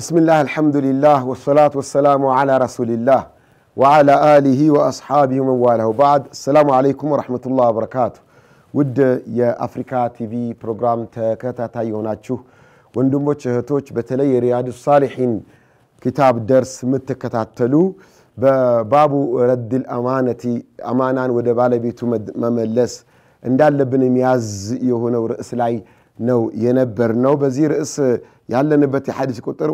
بسم الله الحمد لله والصلاة والسلام على رسول الله وعلى آله وأصحابه ومن والاه بعد السلام عليكم ورحمة الله وبركاته ውድ የአፍሪካ ቲቪ ፕሮግራም ተከታታይ የሆናችሁ ወንድሞች እህቶች፣ በተለይ የሪያድ ሳሊሒን ኪታብ ደርስ የምትከታተሉ በባቡ ረድል አማነቲ አማናን ወደ ባለቤቱ መመለስ እንዳለብን የሚያዝ የሆነው ርዕስ ላይ ነው የነበር ነው። በዚህ ርዕስ ያለንበት የሐዲስ ቁጥር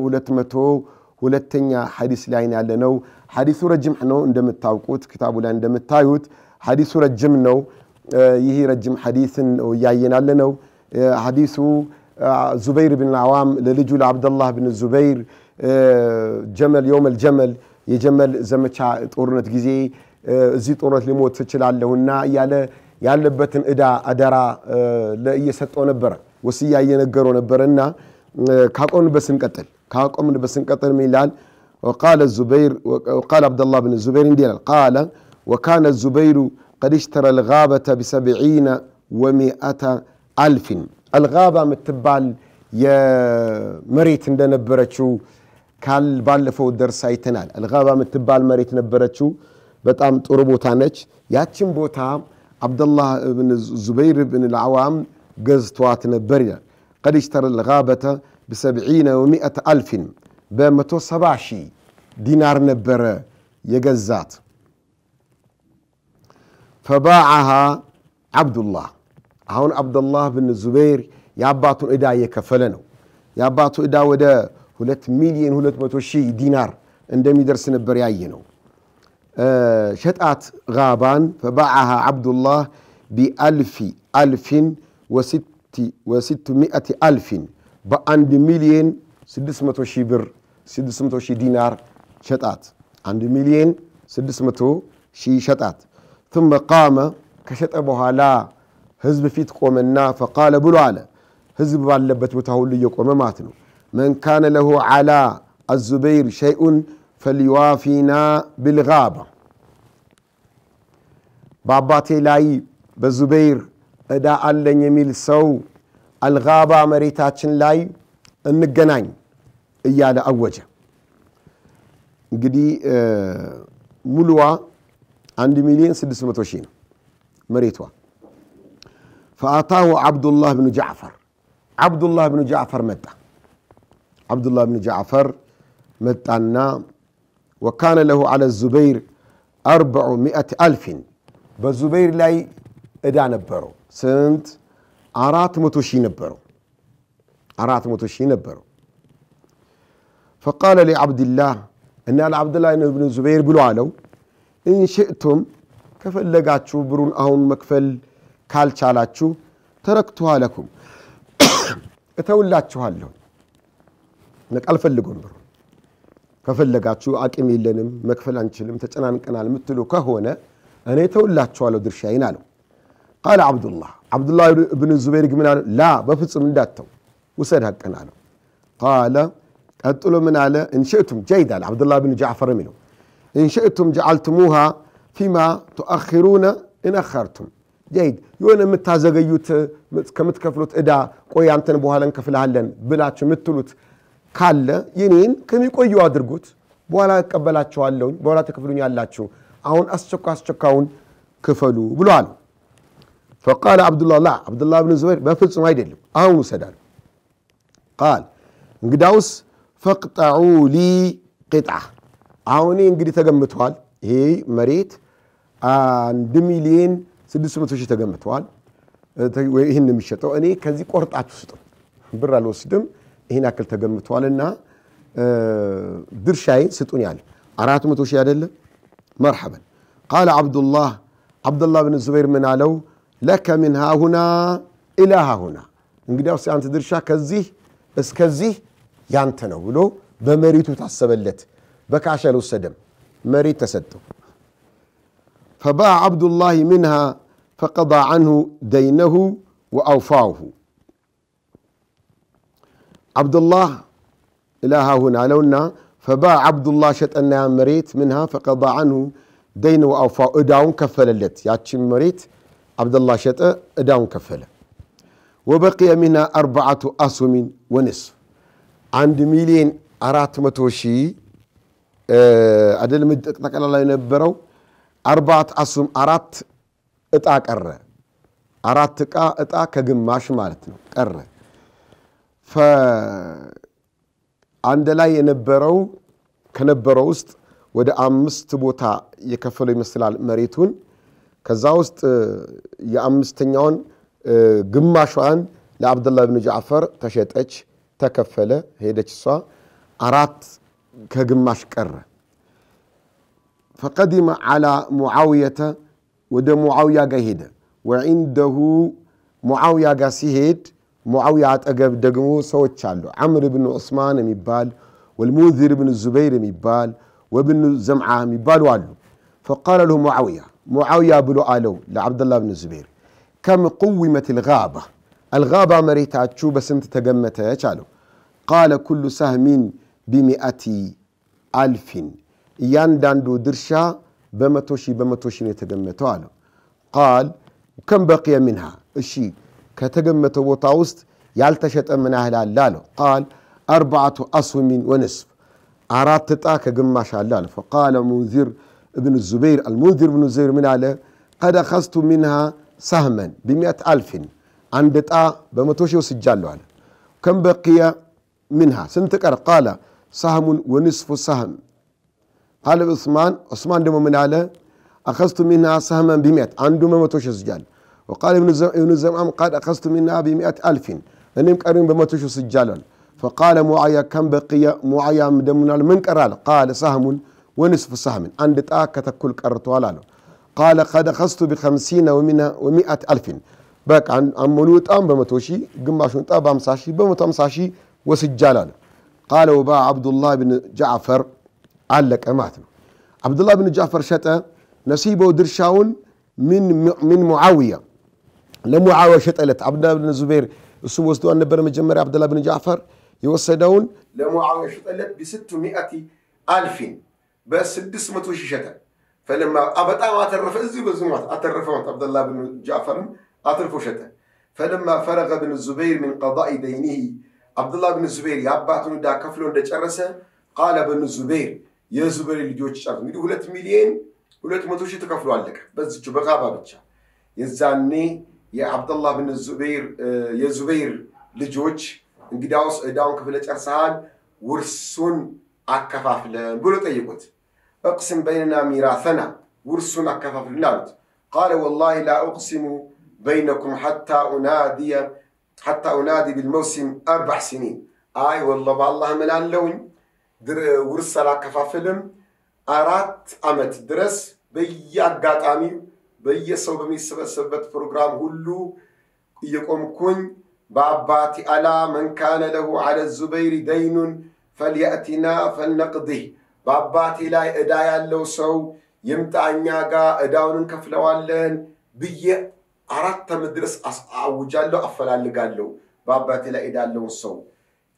202ኛ ሐዲስ ላይ ያለነው ሐዲሱ ረጅም ነው እንደምታውቁት ክታቡ ላይ እንደምታዩት ሐዲሱ ረጅም ነው ይህ ረጅም ሐዲስን እያየን ያለነው ሐዲሱ ዙበይር ብን አዋም ለልጁ ለአብደላህ ብን ዙበይር ጀመል የውመል ጀመል የጀመል ዘመቻ ጦርነት ጊዜ እዚህ ጦርነት ሊሞት ትችላለሁና እያለ ያለበትን እዳ አደራ እየሰጠው ነበረ ወስያ እየነገረው ነበረና ካቆምንበት ስንቀጥል ካቆምንበት ስንቀጥል ይላል وقال الزبير وقال عبد الله بن الزبير ديال قال وكان الزبير قد اشترى الغابة بسبعين ومئة ألف الغابة متبال يا مريت እንደነበረችው ካል ባለፈው ደርስ አይተናል አልጋባ የምትባል መሬት ነበረችው በጣም ጥሩ ቦታ ነች ያችን ቦታ አብደላህ ብን ዙበይር ብን ልዓዋም ገዝቷት ነበር ይላል ቀድ ሽተረል ጋበተ ብሰብዒነ ወሚእተ አልፊን በመቶ ሰባ ሺህ ዲናር ነበረ የገዛት ፈባዓሃ ዓብዱላህ አሁን አብዱላህ ብን ዙበይር የአባቱን ዕዳ እየከፈለ ነው የአባቱ ዕዳ ወደ ሁለት ሚሊዮን ሁለት መቶ ሺህ ዲናር እንደሚደርስ ነበር ያየ ነው ሸጣት ጋባን ፈባዓሃ ዓብዱላህ ቢአልፊ አልፊን ወሲት وستمائة ألف بأند مليون سدسمتو شبر سدسمتو شي دينار شتات عند مليون سدسمتو شي شتات ثم قام كشت أبوها لا هزب فيت قومنا فقال بلو على هزب باللبت بتهول يقوم ماتنو من كان له على الزبير شيء فليوافينا بالغابة باباتي لاي بالزبير እዳ አለኝ የሚል ሰው አልጋባ መሬታችን ላይ እንገናኝ እያለ አወጀ። እንግዲህ ሙሉዋ አንድ ሚሊዮን ስድስት መቶ ሺህ ነው መሬቷ። ፈአታሁ ዓብዱላህ ብኑ ጃዕፈር ዓብዱላህ ብኑ ጃዕፈር መጣ። ዓብዱላህ ብኑ ጃዕፈር መጣና ወካነ ለሁ ዓለ ዙበይር አርበዑ ሚአት አልፊን በዙበይር ላይ እዳ ነበረው ስንት አራት መቶ ሺህ ነበረው አራት መቶ ሺህ ነበረው ፈቃለ ሊዓብድላህ እና ለአብድላህ ብን ዙበይር ብሎ አለው እንሽእቱም ከፈለጋችሁ ብሩን አሁን መክፈል ካልቻላችሁ ተረክቱሃ ለኩም እተውላችኋለሁ ነቅ አልፈልጎም ብሩ ከፈለጋችሁ አቅም የለንም መክፈል አንችልም ተጨናንቀናል የምትሉ ከሆነ እኔ ተውላችኋለሁ ድርሻይን አለው ቃለ አብዱላህ አብዱላህ እብን ዙቤር ግን አለ ላ በፍጹም እንዳተው ውሰድ ሀቅን አለው ቃለ ቀጥሎ ምን አለ እንሽእቱም ጀይድ አለ አብዱላህ ብን ጃዕፈር የሚለው እንሽእቱም ጀዓልቱሙሃ ፊማ ቱአኪሩነ እነኸርቱም ጀይድ የሆነ የምታዘገዩት ከምትከፍሉት እዳ ቆይ አንተን በኋላ እንከፍልሃለን ብላችሁ የምትሉት ካለ የኔን ከሚቆዩ አድርጉት በኋላ እቀበላችኋለሁ በኋላ ተከፍሉኝ ያላችሁ አሁን አስቸኳይ አስቸኳዩን ክፈሉ ብሎ አለው ፈቃለ አብዱላ ላ አብዱላ ብን ዙበይር በፍጹም አይደለም አሁን ውሰዳል ቃል እንግዳውስ ፈቅጠዑ ሊ ቂጣ አሁን እንግዲህ ተገምተዋል ይሄ መሬት አንድ ሚሊዮን ስድስት መቶ ሺህ ተገምተዋል ይህን የሚሸጠው እኔ ከዚህ ቆርጣችሁ ስጡ ብር አልወስድም ይህን ያክል ተገምተዋልና ድርሻዬን ስጡን ያለ አራት መቶ ሺህ አይደለም መርሐበን ቃለ አብዱላህ አብዱላህ ብን ዙበይር ምን አለው ለከ ምን ሃሁና ኢላ ሃሁና እንግዲያውስ የአንተ ድርሻ ከዚህ እስከዚህ ያንተ ነው ብሎ በመሬቱ ታሰበለት በካሽ አልወሰደም መሬት ተሰጠው ፈባዕ አብዱላህ ምንሃ ፈቀዳ አንሁ ደይነሁ ወአውፋውሁ አብዱላህ ኢላ ሃሁና አለውና ፈባዕ አብዱላህ ሸጠና ያን መሬት ምንሃ ፈቀዳ አንሁ ደይነ ወአውፋው እዳውን ከፈለለት ያችን መሬት አብደላ ሸጠ፣ እዳውን ከፈለ። ወበቂየ ሚና አርባዓቱ አሱሚን ወንስፍ አንድ ሚሊዮን አራት መቶ ሺህ አደለም ጠቅላላ የነበረው አርባዓት አሱም አራት እጣ ቀረ። አራት እቃ እጣ ከግማሽ ማለት ነው ቀረ። አንድ ላይ የነበረው ከነበረው ውስጥ ወደ አምስት ቦታ የከፈለው ይመስላል መሬቱን ከዛ ውስጥ የአምስተኛውን ግማሿን ለአብደላ ብን ጃዕፈር ተሸጠች፣ ተከፈለ፣ ሄደች እሷ። አራት ከግማሽ ቀረ። ፈቀዲመ ዓላ ሙዓውየተ ወደ ሙዓውያ ጋ ሄደ። ወዒንደሁ ሙዓውያ ጋ ሲሄድ ሙዓውያ አጠገብ ደግሞ ሰዎች አሉ። ዓምር ብን ዑስማን የሚባል ወልሙዚር ብን ዙበይር የሚባል ወብን ዘምዓ የሚባሉ አሉ። ፈቃለ ለሁ ሙዓውያ ሙዓውያ ብሎ አለው ለዓብድላህ ብን ዙቤር ከም ቁዊመት ልጋባ አልጋባ መሬታችሁ በስንት ተገመተች አለው ቃለ ኩሉ ሳህሚን ቢሚአቲ አልፊን እያንዳንዱ ድርሻ በመቶ ሺህ በመቶ ሺህ ነው የተገመተው አለው ቃል ከም በቅየ ሚንሃ እሺ ከተገመተው ቦታ ውስጥ ያልተሸጠ ምን ያህል አለ አለው ቃል አርባዓቱ አስሚን ወንስፍ አራት ዕጣ ከግማሽ አለ አለ ፈቃለ ሙንዚር بن الزبير المنذر بن الزبير ምን አለ ቀድ አኸዝቱ ሚንሃ ሰህመን ቢሚአት አልፊን አንድ ዕጣ በመቶ ሺህ ወስጃለሁ አለ ከም በቅየ ሚንሃ ስንት ቀር ቃለ ሳህሙን ወንስፉ ሳህም አለ ዑስማን ዑስማን ደግሞ ምን አለ አኸዝቱ ሚንሃ ሰህመን ቢሚአት አንዱ በመቶ ሺህ ወስጃለሁ وقال ابن الزمام قد أخذت منها بمئة ألف أنهم قرين بمتو شو سجالا فقال معايا كم بقي معايا دمنا من قرال قال سهم ወንስፍ ሳህምን አንድ ጣ ከተኩል ቀርተዋል አለው ቃለ ቀድ ከስቱ ቢከምሲነ ወሚአት አልፊን በቃ ሙሉ ዕጣም በመቶ ሺህ ግማሹን ዕጣ በአምሳ ሺህ በመቶ አምሳ ሺህ ወስጃል አለ ቃለ ወባ አብዱላህ ብን ጃዕፈር አለቀ ማለት ነው አብዱላህ ብን ጃዕፈር ሸጠ ነሲበው ድርሻውን ምን ሙዓውያ ለሙዓውያ ሸጠለት አብዱላህ ብን ዙቤር እሱም ወስዶ አልነበረ መጀመሪያ አብዱላህ ብን ጃዕፈር የወሰደውን ለሙዓውያ ሸጠለት ቢስቱ ሚአቲ አልፊን በስድስት መቶ ሺህ ሸጠ። ፈለማ በጣም አተረፈ። እዚሁ በዚሁ ማለት አተረፈ ማለት አብደላ ብን ጃዕፈርም አትርፎ ሸጠ። ፈለማ ፈረገ ብን ዙበይር ሚን ቀዳኢ ደይኒሂ አብዱላ ብን ዙበይር የአባቱን ዕዳ ከፍሎ እንደጨረሰ ቃለ ብን ዙበይር የዙበይር ልጆች ጨር እንግዲህ ሁለት ሚሊዮን ሁለት መቶ ሺህ ተከፍሎ አለቀ። በዚችው በቃባ ብቻ የዛኔ የአብደላ ብን ዙበይር የዙበይር ልጆች እንግዳውስ ዕዳውን ክፍለ ጨርሰሃል፣ ውርሱን አከፋፍለን ብሎ ጠይቁት። اقسم بيننا ميراثنا ورثنا كففلناه قال والله لا أقسم بينكم حتى أنادي حتى أنادي بالموسم أربع سنين آي والله بالله من اللون ورث لا كففلم أرات أمت درس بيا قاتامي بيا سو سبت بروجرام هلو يقوم كن باباتي ألا من كان له على الزبير دين فليأتنا فلنقضيه በአባቴ ላይ ዕዳ ያለው ሰው ይምጣ እኛ ጋር ዕዳውን እንከፍለዋለን ብዬ አራት ዓመት ድረስ አውጃለሁ፣ አፈላልጋለሁ በአባቴ ላይ ዕዳ ያለውን ሰው።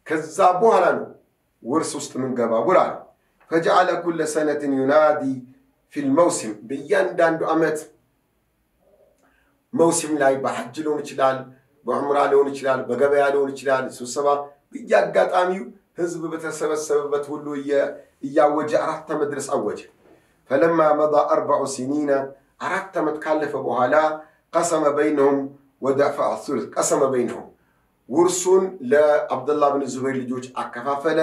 ከዛ በኋላ ነው ውርስ ውስጥ ምንገባ ውራ ፈጀዓለ ኩለ ሰነትን ዩናዲ ፊልመውሲም በእያንዳንዱ ዓመት መውሲም ላይ በሐጅ ሊሆን ይችላል፣ በዑምራ ሊሆን ይችላል፣ በገበያ ሊሆን ይችላል፣ ስብሰባ በየአጋጣሚው ህዝብ በተሰበሰበበት ሁሉ እያወጀ አራት ዓመት ድረስ አወጀ። ፈለማ መضى አርበዑ ሲኒነ አራት ዓመት ካለፈ በኋላ ቀሰመ በይነሁም ወዳፈዐ ሱሉስ ቀሰመ በይነሁም ውርሱን ለአብደላህ ብን ዙበይር ልጆች አከፋፈለ።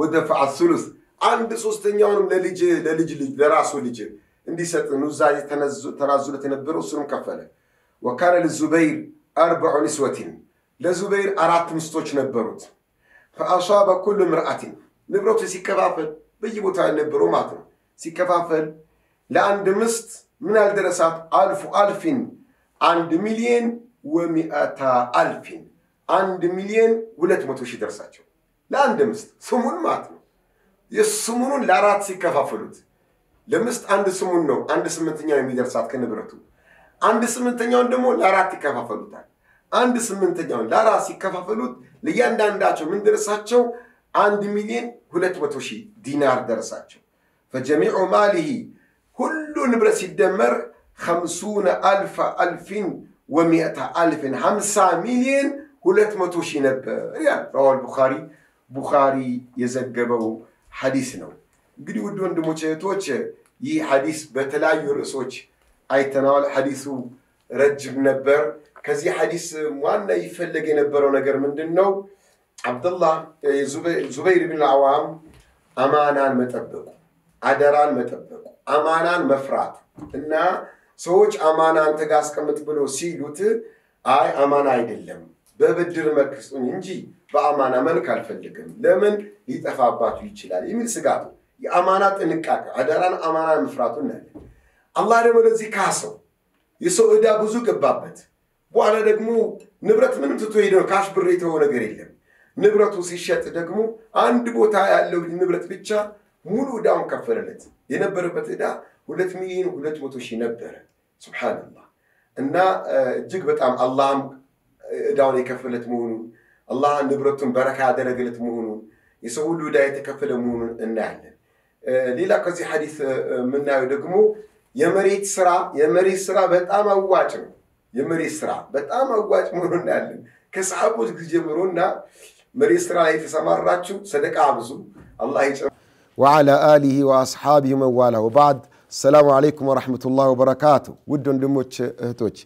ወደፈዐ ሱሉስ አንድ ሶስተኛውንም ለልጅ ለልጅ ልጅ ለራሱ ልጅ እንዲሰጥ ኑዛዜ ተናዝሎት የነበረው እሱንም ከፈለ። ወካነ ለዙበይር አርበዑ ንስወትን ለዙበይር አራት ሚስቶች ነበሩት። ፈአሷበ ኩሉ ምርአቲን ንብረቱ ሲከፋፈል በየቦታ የነበረው ማለት ነው ሲከፋፈል ለአንድ ምስት ምን ያልደረሳት አልፉ አልፊን አንድ ሚሊየን ወሚአታ አልፊን አንድ ሚሊየን ሁለት መቶ ሺህ ደርሳቸው ለአንድ ምስት ስሙን ማለት ነው። የስሙኑን ለአራት ሲከፋፈሉት ለምስት አንድ ስሙን ነው አንድ ስምንተኛው የሚደርሳት ከንብረቱ። አንድ ስምንተኛውን ደግሞ ለአራት ይከፋፈሉታል። አንድ ስምንተኛውን ለአራት ሲከፋፈሉት ለእያንዳንዳቸው ምን ደረሳቸው? አንድ ሚሊዮን ሁለት መቶ ሺህ ዲናር ደረሳቸው። ፈጀሚዑ ማሊሂ ሁሉ ንብረት ሲደመር ከምሱነ አልፈ አልፊን ወሚአተ አልፍን ሀምሳ ሚሊዮን ሁለት መቶ ሺህ ነበር ያ ረዋል ቡኻሪ። ቡኻሪ የዘገበው ሐዲስ ነው። እንግዲህ ውድ ወንድሞች እህቶች፣ ይህ ሐዲስ በተለያዩ ርዕሶች አይተናዋል። ሐዲሱ ረጅም ነበር። ከዚህ ሐዲስ ዋና ይፈለግ የነበረው ነገር ምንድን ነው? አብደላህ ዙበይር ብን አዋም አማናን መጠበቁ፣ አደራን መጠበቁ፣ አማናን መፍራት እና ሰዎች አማና አንተ ጋር አስቀምጥ ብሎ ሲሉት አይ አማና አይደለም በብድር መክሱኝ እንጂ በአማና መልክ አልፈልግም፣ ለምን ሊጠፋባቱ ይችላል የሚል ስጋቱ የአማና ጥንቃቄ አደራን አማና መፍራቱ እናያለን። አላህ ደግሞ ለዚህ ካሰው የሰው ዕዳ ብዙ ገባበት። በኋላ ደግሞ ንብረት ምንም ትቶ ሄደ ነው። ካሽ ብር የተወው ነገር የለም። ንብረቱ ሲሸጥ ደግሞ አንድ ቦታ ያለው ንብረት ብቻ ሙሉ ዕዳውን ከፈለለት። የነበረበት ዕዳ ሁለት ሚሊዮን ሁለት መቶ ሺህ ነበረ። ሱብሓነላህ እና እጅግ በጣም አላህም ዕዳውን የከፈለት መሆኑን አላህ ንብረቱን በረካ ያደረገለት መሆኑን የሰው ሁሉ ዕዳ የተከፈለ መሆኑን እናያለን። ሌላ ከዚህ ሐዲስ የምናየው ደግሞ የመሬት ስራ የመሬት ስራ በጣም አዋጭ ነው። የመሬት ስራ በጣም አዋጭ መሆኑ እናያለን። ከሰሓቦች ጊዜ ጀምሮና መሬት ስራ ላይ የተሰማራችሁ ሰደቃ ብዙ አላህ ይጨ وعلى آله وأصحابه ومن والاه وبعد السلام عليكم ورحمة الله وبركاته ውድ ወንድሞች እህቶች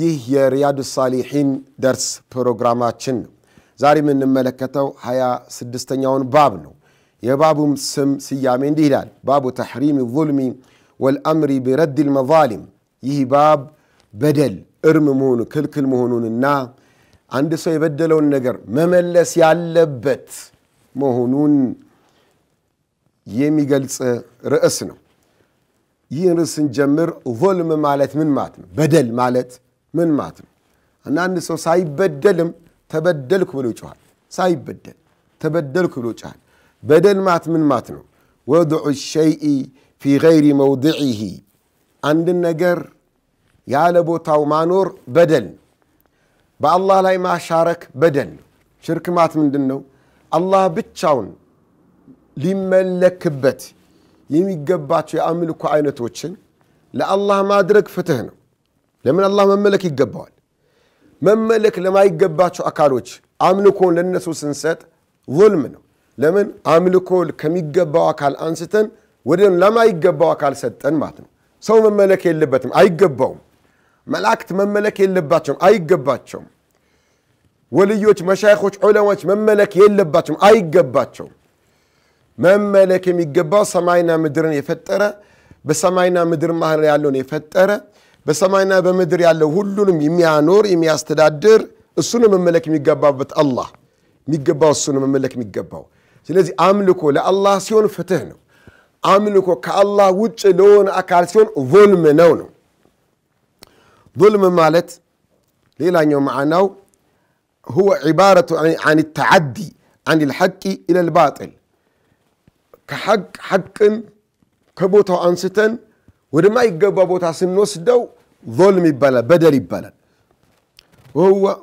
ይህ የሪያዱ ሳሊሒን ደርስ ፕሮግራማችን ነው። ዛሬ የምንመለከተው ሀያ ስድስተኛውን ባብ ነው። የባቡም ስም ስያሜ እንዲህ ይላል፣ ባቡ ተሕሪም ዙልሚ ወልአምሪ ቢረድ ልመዛሊም። ይህ ባብ በደል እርም መሆኑ ክልክል መሆኑንና አንድ ሰው የበደለውን ነገር መመለስ ያለበት መሆኑን የሚገልጽ ርዕስ ነው። ይህን ርዕስ ስንጀምር ቮልም ማለት ምን ማለት ነው? በደል ማለት ምን ማለት ነው? እና አንድ ሰው ሳይበደልም ተበደልኩ ብሎ ይጮኋል። ሳይበደል ተበደልኩ ብሎ ይጮኋል። በደል ማለት ምን ማለት ነው? ወድዑ ሸይኢ ፊ ገይሪ መውድዒሂ አንድን ነገር ያለ ቦታው ማኖር በደል ነው። በአላህ ላይ ማሻረክ በደል ነው። ሽርክ ማለት ምንድን ነው? አላህ ብቻውን ሊመለክበት የሚገባቸው የአምልኮ አይነቶችን ለአላህ ማድረግ ፍትህ ነው። ለምን አላህ መመለክ ይገባዋል። መመለክ ለማይገባቸው አካሎች አምልኮን ለነሱ ስንሰጥ ظልም ነው። ለምን አምልኮ ከሚገባው አካል አንስተን ወደ ለማይገባው አካል ሰጠን ማለት ነው። ሰው መመለክ የለበትም አይገባውም። መላእክት መመለክ የለባቸውም፣ አይገባቸውም። ወልዮች፣ መሻይኮች፣ ዑለማዎች መመለክ የለባቸውም፣ አይገባቸውም። መመለክ የሚገባው ሰማይና ምድርን የፈጠረ በሰማይና ምድር መሀል ያለውን የፈጠረ በሰማይና በምድር ያለው ሁሉንም የሚያኖር የሚያስተዳድር እሱ መመለክ የሚገባበት አላህ የሚገባው እሱ መመለክ የሚገባው። ስለዚህ አምልኮ ለአላህ ሲሆን ፍትህ ነው። አምልኮ ከአላህ ውጭ ለሆነ አካል ሲሆን ቮልም ነው ነው ظلم مالت ليلا يوم معناه هو عبارة عن التعدي عن الحق إلى الباطل كحق حق كبوتا أنستن ودما يقبى بوتا سنوسدو ظلم بلا بدر بلا وهو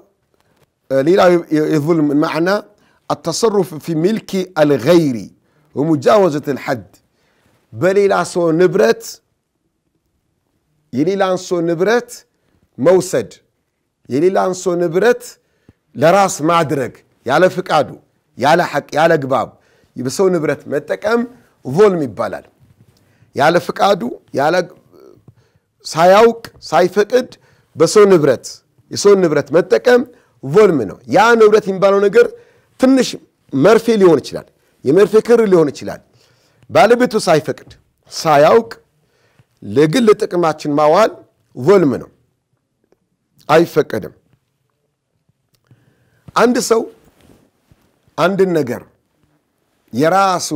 آه، ليلا يظلم معنا التصرف في ملك الغير ومجاوزة الحد بليلا سو نبرت يليلا يعني سو نبرت መውሰድ፣ የሌላን ሰው ንብረት ለራስ ማድረግ ያለ ፍቃዱ፣ ያለ ሐቅ፣ ያለ ግባብ በሰው ንብረት መጠቀም ቮልም ይባላል። ያለ ፍቃዱ ያለ ሳያውቅ ሳይፈቅድ በሰው ንብረት የሰውን ንብረት መጠቀም ቮልም ነው። ያ ንብረት የሚባለው ነገር ትንሽ መርፌ ሊሆን ይችላል፣ የመርፌ ክር ሊሆን ይችላል። ባለቤቱ ሳይፈቅድ ሳያውቅ ለግል ጥቅማችን ማዋል ቮልም ነው። አይፈቀድም። አንድ ሰው አንድን ነገር የራሱ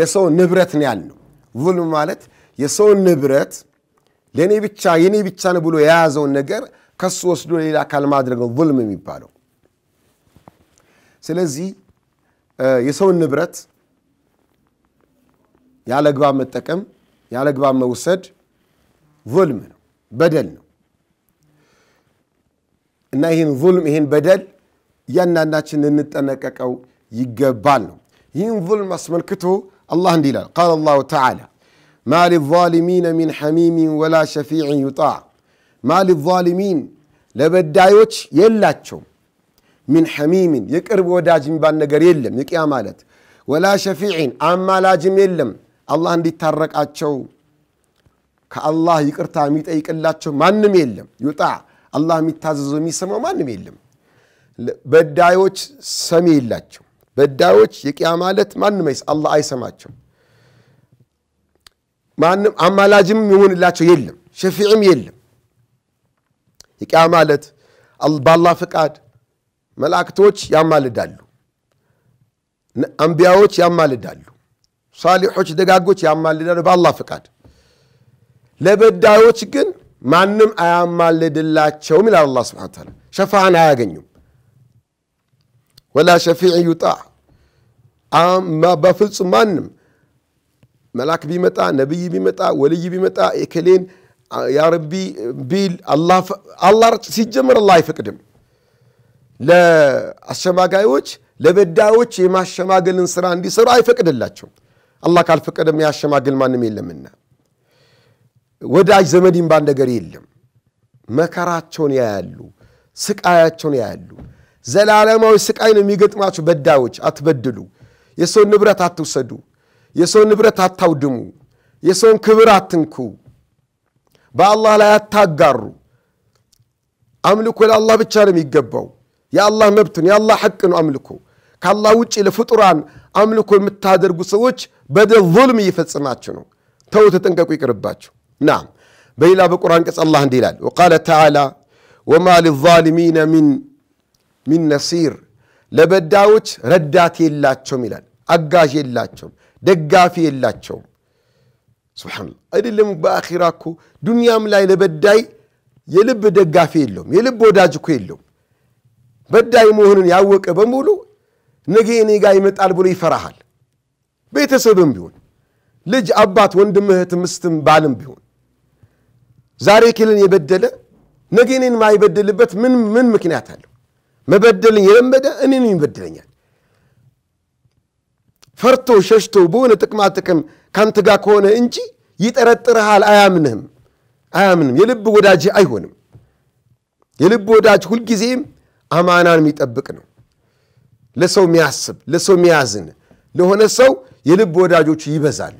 የሰው ንብረት ነው ያለው። ዙልም ማለት የሰውን ንብረት ለእኔ ብቻ የኔ ብቻ ነው ብሎ የያዘውን ነገር ከሱ ወስዶ ሌላ አካል ማድረግ ነው ዙልም የሚባለው። ስለዚህ የሰውን ንብረት ያለግባ መጠቀም፣ ያለ መውሰድ ዙልም ነው፣ በደል ነው። እና ይህን ዙልም ይህን በደል እያንዳንዳችን ልንጠነቀቀው ይገባል ነው። ይህን ዙልም አስመልክቶ አላህ እንዲህ ይላል፣ ቃል አላሁ ተዓላ ማ ሊዛሊሚን ሚን ሐሚሚን ወላ ሸፊዕን ዩጣ ማ ሊዛሊሚን ለበዳዮች የላቸውም ምን ሐሚሚን የቅርብ ወዳጅ የሚባል ነገር የለም የቅያ ማለት ወላ ሸፊዕን አማላጅም የለም አላህ እንዲታረቃቸው ከአላህ ይቅርታ የሚጠይቅላቸው ማንም የለም ዩጣ አላህ የሚታዘዘው የሚሰማው ማንም የለም። በዳዮች ሰሚ የላቸው። በዳዮች የቅያማ ዕለት ማንም አላ አይሰማቸው። ማንም አማላጅም የሆንላቸው የለም፣ ሸፊዕም የለም። የቅያማ ዕለት በአላህ ፈቃድ መላእክቶች ያማልዳሉ፣ አንቢያዎች ያማልዳሉ፣ ሳሊሖች ደጋጎች ያማልዳሉ በአላ ፈቃድ። ለበዳዮች ግን ማንም አያማልድላቸውም ይላል አላ ስብን ታላ ሸፋን አያገኙም። ወላ ሸፊዕ ዩጣ በፍጹም ማንም መልአክ ቢመጣ ነቢይ ቢመጣ ወልይ ቢመጣ የክሌን ያረቢ ቢል አላ ሲጀመር አላህ አይፈቅድም። ለአሸማጋዮች ለበዳዮች የማሸማገልን ስራ እንዲሰሩ አይፈቅድላቸው። አላህ ካልፈቀደም ያሸማግል ማንም የለምና ወዳጅ ዘመድ የሚባል ነገር የለም። መከራቸውን ያያሉ፣ ስቃያቸውን ያያሉ። ዘላለማዊ ስቃይ ነው የሚገጥማቸው በዳዮች አትበድሉ፣ የሰውን ንብረት አትውሰዱ፣ የሰውን ንብረት አታውድሙ፣ የሰውን ክብር አትንኩ፣ በአላህ ላይ አታጋሩ። አምልኮ ለአላህ ብቻ ነው የሚገባው። የአላህ መብት ነው፣ የአላህ ሐቅ ነው አምልኮ። ከአላህ ውጭ ለፍጡራን አምልኮ የምታደርጉ ሰዎች በደል ዙልም እየፈጸማችሁ ነው። ተው፣ ተጠንቀቁ፣ ይቅርባችሁ። ናም በሌላ በቁርአን ቅጽ አላህ እንዲህ ይላል ወቃለ ተዓላ ወማ ሊዛሊሚነ ሚን ነሲር ለበዳዮች ረዳት የላቸውም ይላል አጋዥ የላቸውም ደጋፊ የላቸውም ስብሓንላ አይደለም በአኺራ እኮ ዱንያም ላይ ለበዳይ የልብ ደጋፊ የለውም የልብ ወዳጅ እኮ የለውም በዳይ መሆኑን ያወቀ በሙሉ ነገ እኔ ጋር ይመጣል ብሎ ይፈራሃል ቤተሰብም ቢሆን ልጅ አባት ወንድም እህት ምስትም ባልም ቢሆን ዛሬ ኬልን የበደለ ነገ እኔን ማይበደልበት ምን ምን ምክንያት አለው? መበደልን የለመደ እኔን ይበድለኛል። ፈርቶ ሸሽቶ በሆነ ጥቅማ ጥቅም ካንተ ጋር ከሆነ እንጂ ይጠረጥርሃል፣ አያምንህም አያምንም። የልብ ወዳጅ አይሆንም። የልብ ወዳጅ ሁልጊዜም አማናን የሚጠብቅ ነው። ለሰው የሚያስብ ለሰው የሚያዝን ለሆነ ሰው የልብ ወዳጆቹ ይበዛሉ።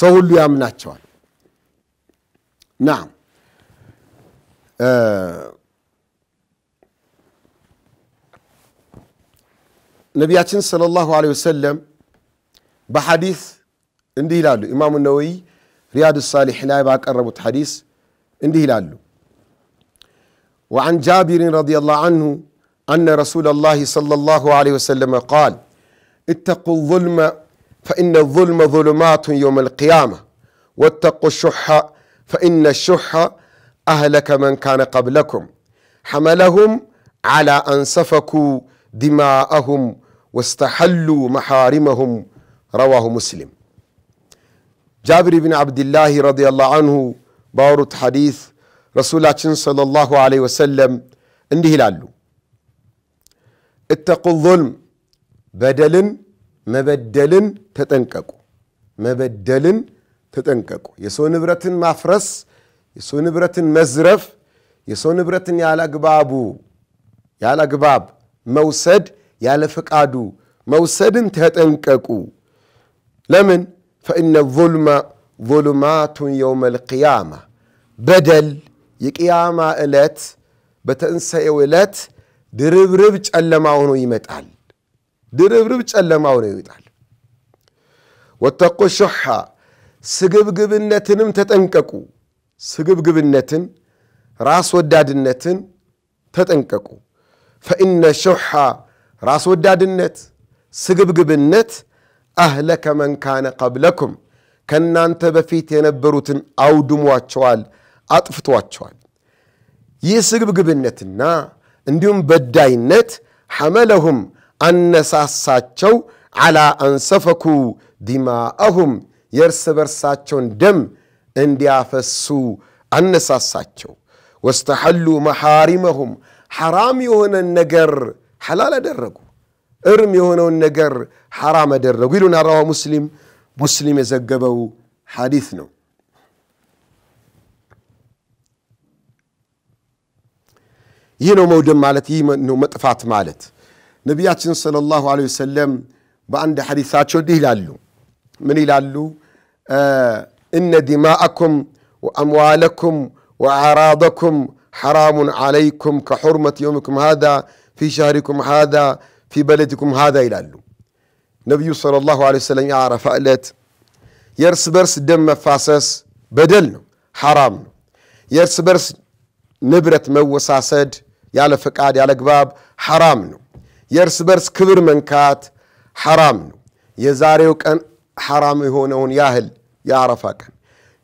ሰው ሁሉ ያምናቸዋል። نعم آه، نبياتنا صلى الله عليه وسلم بحديث عندي هلاله إمام النووي رياض الصالحين لا يبقى قربوا الحديث عندي هلاله وعن جابر رضي الله عنه أن رسول الله صلى الله عليه وسلم قال اتقوا الظلم فإن الظلم ظلمات يوم القيامة واتقوا الشح فإن الشح أهلك من كان قبلكم حملهم على أن سفكوا دماءهم واستحلوا محارمهم رواه مسلم جابر بن عبد الله رضي الله عنه بارد حديث رسول صلى الله عليه وسلم እንዲህ ይላሉ اتقوا الظلم بدل مبدل ተጠንቀቁ مبدل ተጠንቀቁ። የሰው ንብረትን ማፍረስ፣ የሰው ንብረትን መዝረፍ፣ የሰው ንብረትን ያላግባቡ ያላግባብ መውሰድ፣ ያለ ፈቃዱ መውሰድን ተጠንቀቁ። ለምን? ፈኢነ ظልማ ظሉማቱን የውመል ልቅያማ በደል የቅያማ ዕለት በተንሰኤው ዕለት ድርብርብ ጨለማ ሆኖ ይመጣል። ድርብርብ ጨለማ ሆኖ ይመጣል። ወተቁ ሹሓ ስግብግብነትንም ተጠንቀቁ። ስግብግብነትን ራስ ወዳድነትን ተጠንቀቁ። ፈኢነ ሸውሓ ራስ ወዳድነት፣ ስግብግብነት አህለከ መን ካነ ቀብለኩም ከእናንተ በፊት የነበሩትን አውድሟቸዋል፣ አጥፍቷቸዋል። ይህ ስግብግብነትና እንዲሁም በዳይነት ሐመለሁም አነሳሳቸው ዓላ አንሰፈኩ ዲማአሁም የእርስ በርሳቸውን ደም እንዲያፈሱ አነሳሳቸው። ወስተሐሉ መሐሪመሁም ሐራም የሆነን ነገር ሐላል አደረጉ። እርም የሆነውን ነገር ሐራም አደረጉ ይሉን አራዋ ሙስሊም ሙስሊም የዘገበው ሐዲት ነው። ይህ ነው መውደም ማለት፣ ይህ ነው መጥፋት ማለት። ነቢያችን ሰለላሁ ዐለይሂ ወሰለም በአንድ ሐዲሳቸው እንዲህ ይላሉ። ምን ይላሉ? إن دماءكم وأموالكم وأعراضكم حرام عليكم كحرمة يومكم هذا في شهركم هذا في بلدكم هذا ይላሉ ነቢዩ ሰለላሁ ዐለይሂ ወሰለም የአረፋ ዕለት የእርስ በርስ ደም መፋሰስ በደል ነው፣ ሐራም ነው። የእርስ በርስ ንብረት መወሳሰድ ያለ ፈቃድ ያለ ግባብ ሐራም ነው። የእርስ በርስ ክብር መንካት ሐራም ነው። የዛሬው ቀን ሐራም የሆነውን ያህል የአረፋ ቀን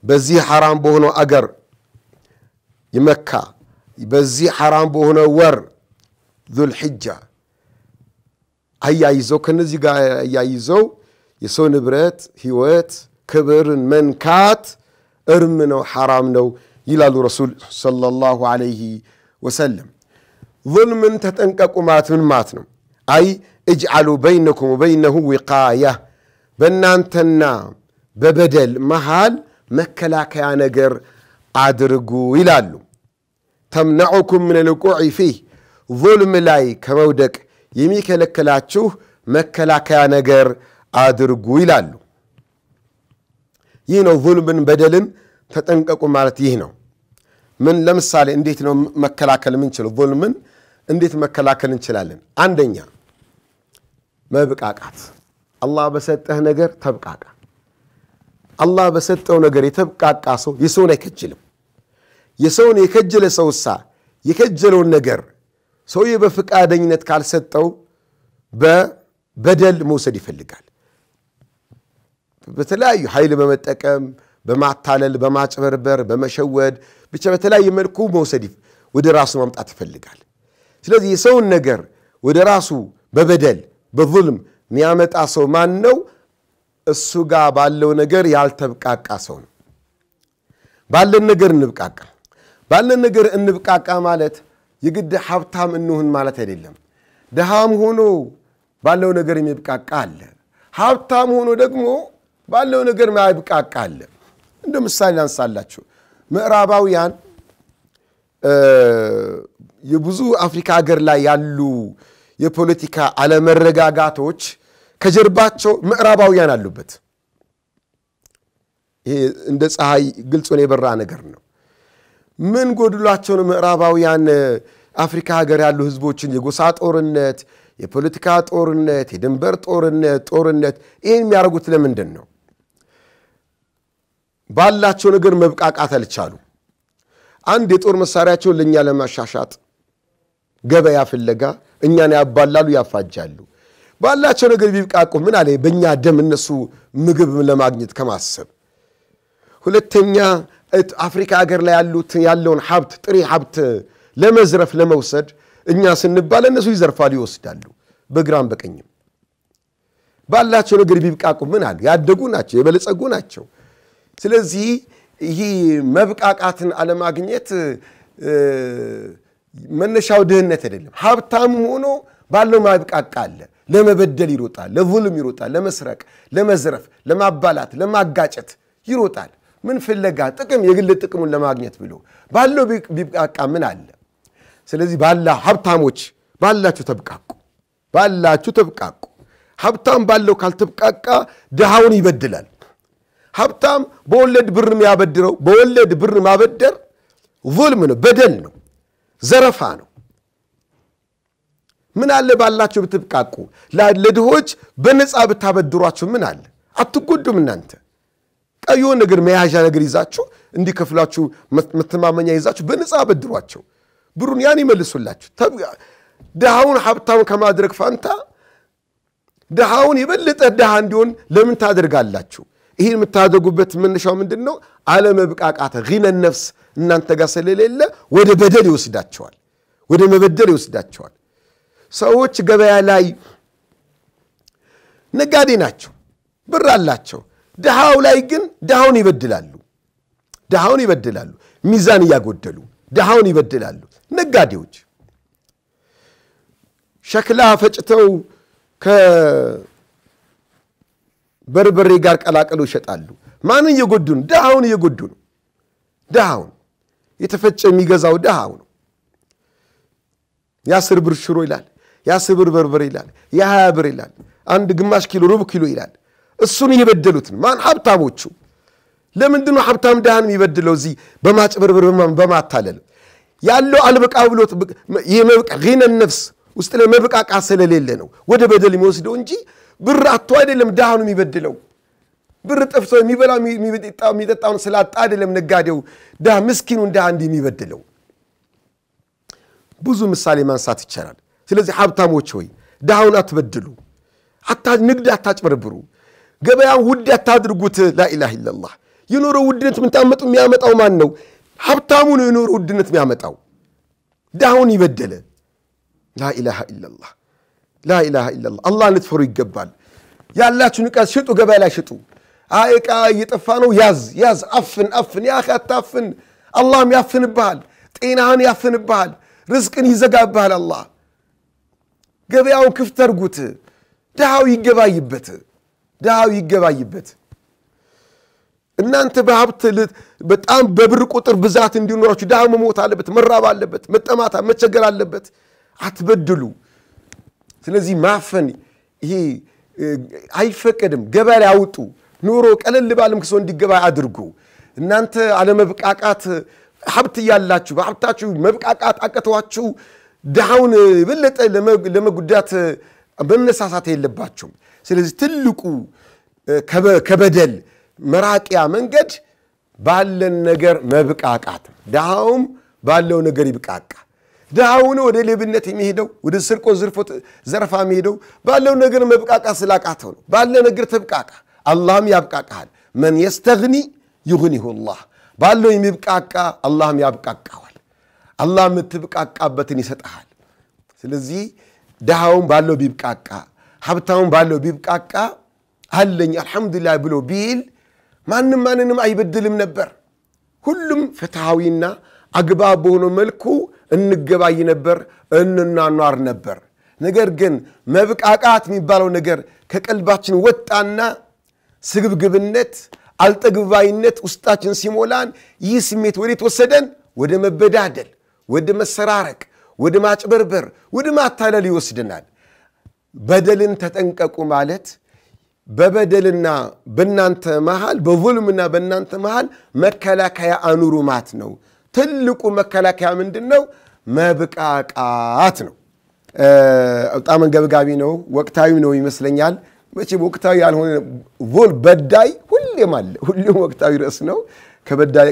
በዚህ ሐራም በሆነው አገር የመካ በዚህ ሐራም በሆነው ወር ዙልሕጃ አያይዘው ከነዚህ ጋር አያይዘው የሰው ንብረት፣ ህይወት፣ ክብርን መንካት እርም ነው፣ ሐራም ነው ይላሉ ረሱል ሰለላሁ ዐለይሂ ወሰለም። ዙልምን ተጠንቀቁ ማለት ምን ማለት ነው? አይ እጅዓሉ በይነኩም ወበይነሁ ዊቃያ በእናንተና በበደል መሃል መከላከያ ነገር አድርጉ ይላሉ። ተምናዑኩም ምን ልቁዕ ፊህ ظልም ላይ ከመውደቅ የሚከለከላችሁ መከላከያ ነገር አድርጉ ይላሉ። ይህ ነው ظልምን፣ በደልን ተጠንቀቁ ማለት ይህ ነው። ምን ለምሳሌ እንዴት ነው መከላከል የምንችለው? ظልምን እንዴት መከላከል እንችላለን? አንደኛ መብቃቃት አላህ በሰጠህ ነገር ተብቃቃ። አላህ በሰጠው ነገር የተብቃቃ ሰው የሰውን አይከጅልም። የሰውን የከጀለ ሰውሳ የከጀለውን ነገር ሰውዬ በፈቃደኝነት ካልሰጠው በበደል መውሰድ ይፈልጋል። በተለያዩ ኃይል በመጠቀም በማታለል፣ በማጭበርበር፣ በመሸወድ ብቻ በተለያየ መልኩ መውሰድ ወደ ራሱ ማምጣት ይፈልጋል። ስለዚህ የሰውን ነገር ወደ ራሱ በበደል በዙልም የሚያመጣ ሰው ማን ነው? እሱ ጋር ባለው ነገር ያልተብቃቃ ሰው ነው። ባለን ነገር እንብቃቃ። ባለን ነገር እንብቃቃ ማለት የግድ ሀብታም እንሁን ማለት አይደለም። ድሃም ሆኖ ባለው ነገር የሚብቃቃ አለ። ሀብታም ሆኖ ደግሞ ባለው ነገር ማይብቃቃ አለ። እንደ ምሳሌ አንሳላችሁ። ምዕራባውያን የብዙ አፍሪካ ሀገር ላይ ያሉ የፖለቲካ አለመረጋጋቶች ከጀርባቸው ምዕራባውያን አሉበት። ይሄ እንደ ፀሐይ ግልጽ የበራ ነገር ነው። ምን ጎድሏቸው ነው ምዕራባውያን አፍሪካ ሀገር ያሉ ህዝቦችን የጎሳ ጦርነት፣ የፖለቲካ ጦርነት፣ የድንበር ጦርነት ጦርነት ይህን የሚያደርጉት ለምንድን ነው? ባላቸው ነገር መብቃቃት አልቻሉ። አንድ የጦር መሳሪያቸውን ለእኛ ለማሻሻጥ ገበያ ፍለጋ እኛን ያባላሉ፣ ያፋጃሉ። ባላቸው ነገር ቢብቃቁ ምን አለ በእኛ ደም እነሱ ምግብ ለማግኘት ከማሰብ ሁለተኛ አፍሪካ ሀገር ላይ ያሉት ያለውን ሀብት ጥሬ ሀብት ለመዝረፍ ለመውሰድ እኛ ስንባል እነሱ ይዘርፋሉ ይወስዳሉ በግራም በቀኝም ባላቸው ነገር ቢብቃቁ ምን አሉ ያደጉ ናቸው የበለጸጉ ናቸው ስለዚህ ይህ መብቃቃትን አለማግኘት መነሻው ድህነት አይደለም ሀብታም ሆኖ ባለው ማብቃቃ አለ ለመበደል ይሮጣል፣ ለዙልም ይሮጣል፣ ለመስረቅ፣ ለመዝረፍ፣ ለማባላት፣ ለማጋጨት ይሮጣል። ምን ፍለጋ? ጥቅም፣ የግል ጥቅሙን ለማግኘት ብሎ ባለው ቢብቃቃ ምን አለ? ስለዚህ ባላ ሀብታሞች ባላችሁ ተብቃቁ፣ ባላችሁ ተብቃቁ። ሀብታም ባለው ካልተብቃቃ ድሃውን ይበድላል። ሀብታም በወለድ ብር የሚያበድረው በወለድ ብር ማበደር ዙልም ነው፣ በደል ነው፣ ዘረፋ ነው። ምን አለ ባላችሁ ብትብቃቁ፣ ለድሆች በነፃ ብታበድሯችሁ ምን አለ? አትጎዱም እናንተ ቀዮ ነገር መያዣ ነገር ይዛችሁ እንዲከፍላችሁ መተማመኛ ይዛችሁ በነፃ አበድሯቸው፣ ብሩን ያን ይመልሱላችሁ። ድሃውን ሀብታውን ከማድረግ ፋንታ ድሃውን የበለጠ ድሃ እንዲሆን ለምን ታደርጋላችሁ? ይህን የምታደርጉበት መነሻው ምንድን ነው? አለመብቃቃት ጊነን ነፍስ እናንተ ጋር ስለሌለ ወደ በደል ይወስዳቸዋል፣ ወደ መበደል ይወስዳቸዋል። ሰዎች ገበያ ላይ ነጋዴ ናቸው፣ ብር አላቸው። ድሃው ላይ ግን ድሃውን ይበድላሉ፣ ድሃውን ይበድላሉ። ሚዛን እያጎደሉ ድሃውን ይበድላሉ። ነጋዴዎች ሸክላ ፈጭተው ከበርበሬ ጋር ቀላቅለው ይሸጣሉ። ማንን እየጎዱ ነው? ድሃውን እየጎዱ ነው። ድሃውን የተፈጨ የሚገዛው ድሃው ነው። የአስር ብር ሽሮ ይላል። የአስር ብር በርበሬ ይላል፣ የሀያ ብር ይላል፣ አንድ ግማሽ ኪሎ ሩብ ኪሎ ይላል። እሱን እየበደሉት ማን ሀብታሞቹ። ለምንድን ነው ሀብታም ድሃን የሚበድለው? እዚህ በማጭበርበር በማታለል ያለው አልበቃ ብሎት ነ ነፍስ ውስጥ ላይ መብቃቃ ስለሌለ ነው ወደ በደል የሚወስደው እንጂ ብር አቶ አይደለም ድሃኑ የሚበድለው ብር ጠፍቶ የሚበላ የሚጠጣውን ስላጣ አይደለም ነጋዴው ድሃ ምስኪኑን እንዲህ የሚበድለው ብዙ ምሳሌ ማንሳት ይቻላል። ስለዚህ ሀብታሞች ሆይ ድሃውን አትበድሉ፣ ንግድ አታጭበርብሩ፣ ገበያን ውድ አታድርጉት። ላኢላህ ኢላላህ የኑሮ ውድነት ምንታመጡ የሚያመጣው ማን ነው? ሀብታሙ ነው የኑሮ ውድነት የሚያመጣው። ድሃውን ይበደለ። ላኢላሃ ኢላላህ ላኢላሃ ኢላላህ። አላህ ልትፈሩ ይገባል። ያላችሁን ዕቃ ሽጡ፣ ገበያ ላይ ሽጡ። አይ እየጠፋ ነው፣ ያዝ ያዝ፣ አፍን አፍን፣ ያ አታፍን። አላህም ያፍንብሃል፣ ጤናህን ያፍንብሃል፣ ርዝቅን ይዘጋብሃል አላህ ገበያው ክፍት አድርጉት። ድሃው ይገባይበት፣ ድሃው ይገባይበት። እናንተ በሀብት በጣም በብር ቁጥር ብዛት እንዲኖራችሁ ድሃው መሞት አለበት፣ መራብ አለበት፣ መጠማታ መቸገር አለበት። አትበድሉ። ስለዚህ ማፈን ይሄ አይፈቀድም። ገበያ ላይ አውጡ። ኑሮ ቀለል ባለም ክሶ እንዲገባ አድርጉ። እናንተ አለመብቃቃት ሀብት እያላችሁ በሀብታችሁ መብቃቃት አቀተዋችሁ ድሃውን የበለጠ ለመጉዳት መነሳሳት የለባቸውም። ስለዚህ ትልቁ ከበደል መራቂያ መንገድ ባለን ነገር መብቃቃት፣ ድሃውም ባለው ነገር ይብቃቃ። ድሃውን ወደ ሌብነት የሚሄደው ወደ ስርቆ ዘረፋ የሚሄደው ባለው ነገር መብቃቃት ስላቃተው ነው። ባለ ነገር ተብቃቃ፣ አላህም ያብቃቃሃል። መን የስተግኒ ዩግኒሁ ላህ ባለው የሚብቃቃ አላህም ያብቃቃዋል። አላህ የምትብቃቃበትን ይሰጠሃል። ስለዚህ ድሃውን ባለው ቢብቃቃ ሀብታውን ባለው ቢብቃቃ አለኝ አልሐምዱላ ብሎ ቢል ማንም ማንንም አይበድልም ነበር። ሁሉም ፍትሐዊና አግባብ በሆነ መልኩ እንገባይ ነበር፣ እንናኗር ነበር። ነገር ግን መብቃቃት የሚባለው ነገር ከቀልባችን ወጣና ስግብግብነት፣ አልጠግባይነት ውስጣችን ሲሞላን ይህ ስሜት ወዴት ወሰደን? ወደ መበዳደል ወደ መሰራረቅ፣ ወደ ማጭበርበር፣ ወደ ማታለል ይወስድናል። በደልን ተጠንቀቁ ማለት በበደልና በእናንተ መሃል በቮልምና በእናንተ መሃል መከላከያ አኑሩ ነው። ትልቁ መከላከያ ምንድን ነው? መብቃቃት ነው። በጣም አንገብጋቢ ነው። ወቅታዊ ነው ይመስለኛል። መቼም ወቅታዊ ያልሆነ ቮል በዳይ ሁሌም አለ። ሁሌም ወቅታዊ ርዕስ ነው።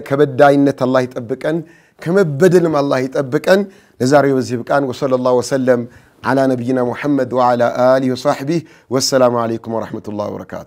ከበዳይነት አላህ ይጠብቀን። كما بدل ما الله يتأبك أن نزاري وزيبك أن وصلى الله وسلم على نبينا محمد وعلى آله وصحبه والسلام عليكم ورحمة الله وبركاته